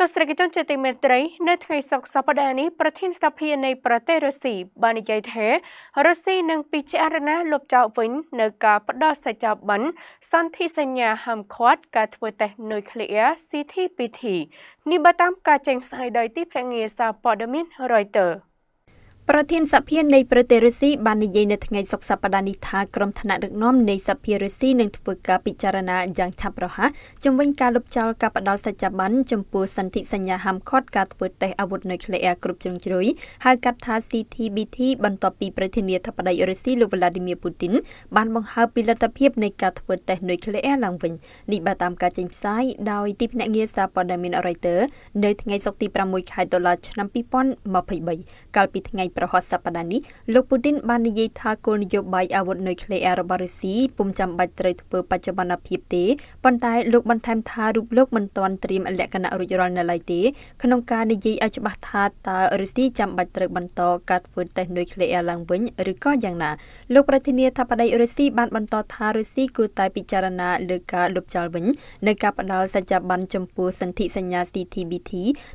ទស្សនិកជនជាទីមេត្រីនៅថ្ងៃសុក្រសប្តាហ៍នេះប្រធានស្ថានភាពនៃប្រទេសរុស្ស៊ីបាននិយាយថារុស្ស៊ីនឹងពិចារណាលុបចោលវិញនៅការផ្ដោះសេចក្តីបន្ទសន្ធិសញ្ញាហាមឃាត់ការធ្វើតេស្តនុយក្លេអ៊ែរ CTPT នេះបើតាមការចេញផ្សាយដោយទីភ្នាក់ងារសារព័ត៌មាន Reuters ប្រធានសភានៃប្រទេសរុស្ស៊ីបាននិយាយនៅថ្ងៃសុក្រសប្តាហ៍នេះថាក្រុមថ្នាក់ដឹកនាំនៃសភារុស្ស៊ីនឹងធ្វើការពិចារណាយ៉ាងឆាប់រហ័សជំវិញការលុបចោលការផ្ដាល់សច្ចាប័នចំពោះសន្ធិសញ្ញាហាមឃាត់ការធ្វើតេស្តអាវុធនុយក្លេអ៊ែរគ្រប់ជ្រុងជ្រោយហៅកាត់ថា CTBT បន្ទាប់ពីប្រធានាធិបតីរុស្ស៊ីលោក Vladimir Putin បានបង្ហើបពីលទ្ធភាពនៃការធ្វើតេស្តនុយក្លេអ៊ែរឡើងវិញនេះបើតាមការចេញផ្សាយដោយទីភ្នាក់ងារសារព័ត៌មាន Reuters នៅថ្ងៃសុក្រទី6ខែតុលាឆ្នាំ2023កាលពីថ្ងៃប្រហ័សសប្តាហ៍នេះលោកពូទីនបាននិយាយថាគោលនយោបាយអាវុធនុយក្លេអ៊ែររបស់រុស្ស៊ីពុំចាំបាច់ត្រូវធ្វើបច្ចុប្បន្នភាពទេប៉ុន្តែលោកបន្ថែមថារូបលោកមិនទាន់ត្រៀមលក្ខណៈរួចរាល់នៅឡើយទេក្នុងការនិយាយឲ្យច្បាស់ថាតើរុស្ស៊ីចាំបាច់ត្រូវបន្តការធ្វើតេស្តនុយក្លេអ៊ែរឡើងវិញឬក៏យ៉ាងណាលោកប្រធានាធិបតីរុស្ស៊ីបានបន្តថារុស្ស៊ីគួរតែពិចារណាលើការលុបចោលវិញនៅការផ្ដល់សច្ចាប័នចំពោះសន្ធិសញ្ញា CTBT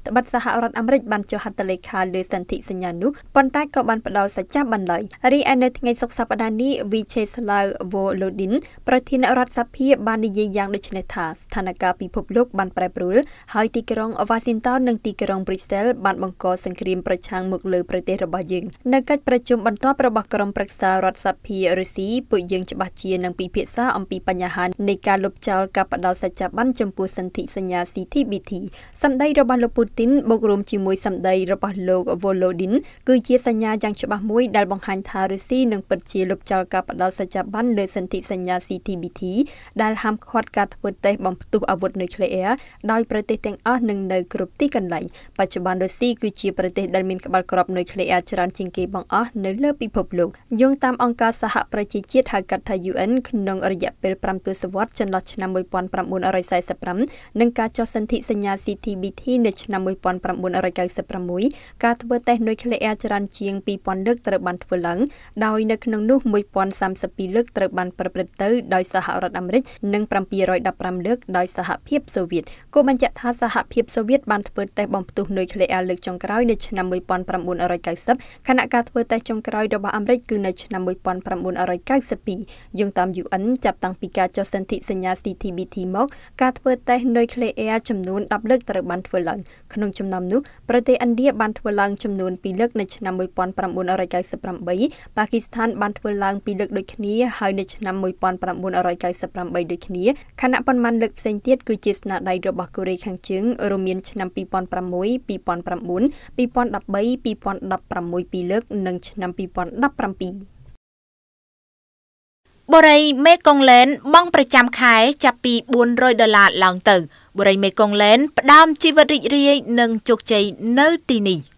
ត្បិតសហរដ្ឋអាមេរិកបានចុះហត្ថលេខាលើសន្ធិសញ្ញានោះប៉ុន្ន្តែក៏បានផ្ដល់សច្ចាបណ្ដ័យរីឯនៅថ្ងៃសុក្រសប្តាហ៍នេះវីឆេស្លាវវូឡូឌីនប្រធានរដ្ឋសភាបាននិយាយយ៉ាងដូចនេះថាស្ថានភាពពិភពលោកបានប្រែប្រួលហើយទីក្រុង Washington និងទីក្រុង Brussels បានបង្កសង្គ្រាមប្រឆាំងមកលើប្រទេសរបស់យើងនៅកិច្ចប្រជុំបន្ទាប់របស់ក្រុមប្រឹក្សារដ្ឋសភារុស្ស៊ីពួកយើងច្បាស់ជានឹងពិភាក្សាអំពីបញ្ហានៃការលុបចោលការផ្ដាល់សច្ចាប័នចំពោះសន្ធិសញ្ញា CTBT សម្ដីរបស់លោកពូទីនបូករួមជាមួយសម្ដីរបស់លោក Volodin គឺជាសញ្ញាយ៉ាងច្បាស់មួយដែលបង្ហាញថារុស្ស៊ីនឹងពិតជាលុបចោលការផ្ដាល់សច្ចាប័នលើសន្ធិសញ្ញា CTBT ដែលហាមឃាត់ការធ្វើតេស្តបំផ្ទុះអាវុធនុយក្លេអ៊ែរដោយប្រទេសទាំងអស់នឹងនៅគ្រប់ទីកន្លែងបច្ចុប្បន្នរុស្ស៊ីគឺជាប្រទេសដែលមានក្បាលក្របនុយក្លេអ៊ែរច្រើនជាងគេបង្អស់នៅលើពិភពលោកយោងតាមអង្គការសហប្រជាជាតិហៅកាត់ថា UN ក្នុងរយៈពេល5ទសវត្សរ៍ចន្លោះឆ្នាំ1945និងការចុះសន្ធិសញ្ញា CTBT នៅឆ្នាំ1996ការធ្វើតេស្តនុយក្លេអ៊ែរច្រើនជាង2000លើកត្រូវបានធ្វើឡើង ដោយនៅក្នុងនោះ1032លើកត្រូវបានប្រព្រឹត្តទៅដោយសហរដ្ឋអាមេរិកនិង715លើកដោយសហភាពសូវៀតគូបញ្ជាក់ថាសហភាពសូវៀតបានធ្វើតេស្តបំផ្ទុះនុយក្លេអ៊ែរលើកចុងក្រោយនៅឆ្នាំ1990ខណៈការធ្វើតេស្តចុងក្រោយរបស់អាមេរិកគឺនៅឆ្នាំ1992យោងតាម UN ចាប់តាំងពីការចុះសន្ធិសញ្ញា CTBT មកការធ្វើតេស្តនុយក្លេអ៊ែរចំនួន10លើកត្រូវបានធ្វើឡើងក្នុងចំណោមនោះប្រទេសឥណ្ឌាបានធ្វើឡើងចំនួន2លើកនៅឆ្នាំ1998ប៉ាគីស្ថានបានធ្វើឡើងពីរលើកដូចគ្នាហើយនៅឆ្នាំ1998ដូចគ្នាខណៈប៉ុន្មានលើកផ្សេងទៀតគឺជាស្នាដៃរបស់កូរ៉េខាងជើងរួមមានឆ្នាំ2006 2009 2013 2016ពីរលើកនិងឆ្នាំ2017បុរីមេកុងឡែន បង់ប្រចាំខែចាប់ពី400ដុល្លារឡើងទៅបុរីមេកុងឡែនផ្ដើមជីវិតរីករាយ និងជោគជ័យនៅទីនេះ។